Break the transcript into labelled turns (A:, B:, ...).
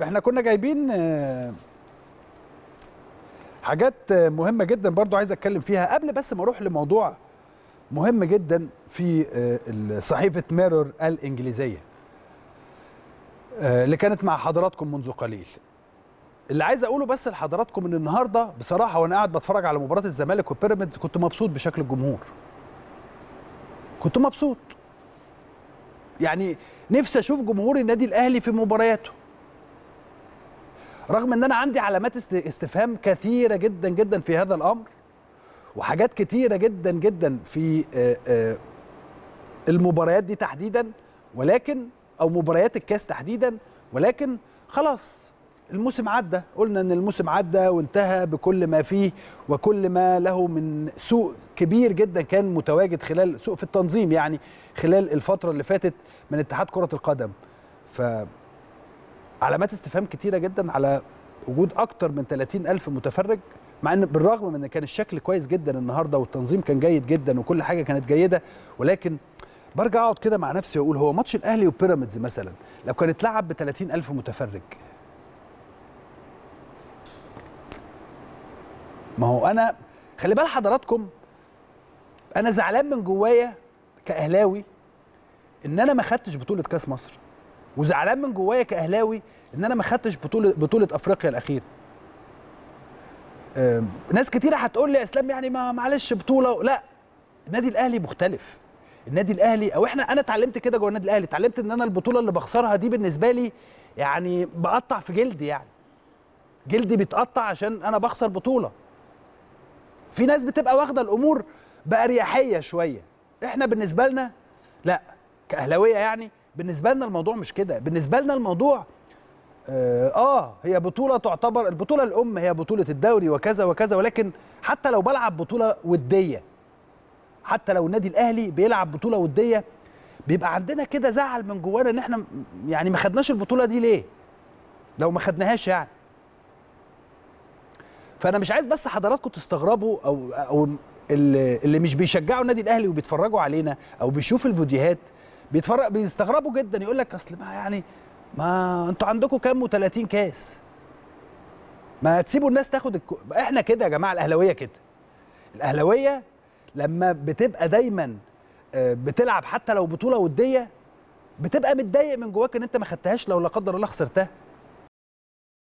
A: طب احنا كنا جايبين آه، حاجات آه، مهمه جدا برضو عايز اتكلم فيها قبل بس ما اروح لموضوع مهم جدا في آه، صحيفه ميرور الانجليزيه اللي كانت مع حضراتكم منذ قليل اللي عايز اقوله بس لحضراتكم ان النهارده بصراحه وانا قاعد بتفرج على مباراه الزمالك وبيراميدز كنت مبسوط بشكل الجمهور كنت مبسوط يعني نفسي اشوف جمهور النادي الاهلي في مبارياته رغم ان انا عندي علامات استفهام كثيره جدا جدا في هذا الامر وحاجات كثيره جدا جدا في المباريات دي تحديدا ولكن او مباريات الكاس تحديدا ولكن خلاص الموسم عدى قلنا ان الموسم عدى وانتهى بكل ما فيه وكل ما له من سوء كبير جدا كان متواجد خلال سوء في التنظيم يعني خلال الفتره اللي فاتت من اتحاد كره القدم ف علامات استفهام كتيره جدا على وجود اكتر من 30 الف متفرج مع ان بالرغم من ان كان الشكل كويس جدا النهارده والتنظيم كان جيد جدا وكل حاجه كانت جيده ولكن برجع اقعد كده مع نفسي واقول هو ماتش الاهلي وبيراميدز مثلا لو كان اتلعب ب 30 الف متفرج ما هو انا خلي بال حضراتكم انا زعلان من جوايا كاهلاوي ان انا ما خدتش بطوله كاس مصر وزعلان من جوايا كاهلاوي ان انا ما خدتش بطوله بطوله افريقيا الاخيره ناس كتيره هتقول لي يا اسلام يعني ما معلش بطوله لا النادي الاهلي مختلف النادي الاهلي او احنا انا اتعلمت كده جوه النادي الاهلي اتعلمت ان انا البطوله اللي بخسرها دي بالنسبه لي يعني بقطع في جلدي يعني جلدي بيتقطع عشان انا بخسر بطوله في ناس بتبقى واخده الامور باريحيه شويه احنا بالنسبه لنا لا كاهلاويه يعني بالنسبه لنا الموضوع مش كده بالنسبه لنا الموضوع آه،, آه هي بطولة تعتبر البطولة الأم هي بطولة الدوري وكذا وكذا ولكن حتى لو بلعب بطولة ودية حتى لو النادي الأهلي بيلعب بطولة ودية بيبقى عندنا كده زعل من جوانا إن إحنا يعني ما خدناش البطولة دي ليه؟ لو ما خدناهاش يعني. فأنا مش عايز بس حضراتكم تستغربوا أو أو اللي مش بيشجعوا النادي الأهلي وبيتفرجوا علينا أو بيشوفوا الفيديوهات بيتفرق بيستغربوا جدا يقول لك اصل ما يعني ما انتوا عندكم كام و30 كاس ما تسيبوا الناس تاخد الكو... احنا كده يا جماعه الاهلاويه كده الاهلاويه لما بتبقى دايما آه، بتلعب حتى لو بطوله وديه بتبقى متضايق من جواك ان انت ما خدتهاش لو لا قدر الله خسرتها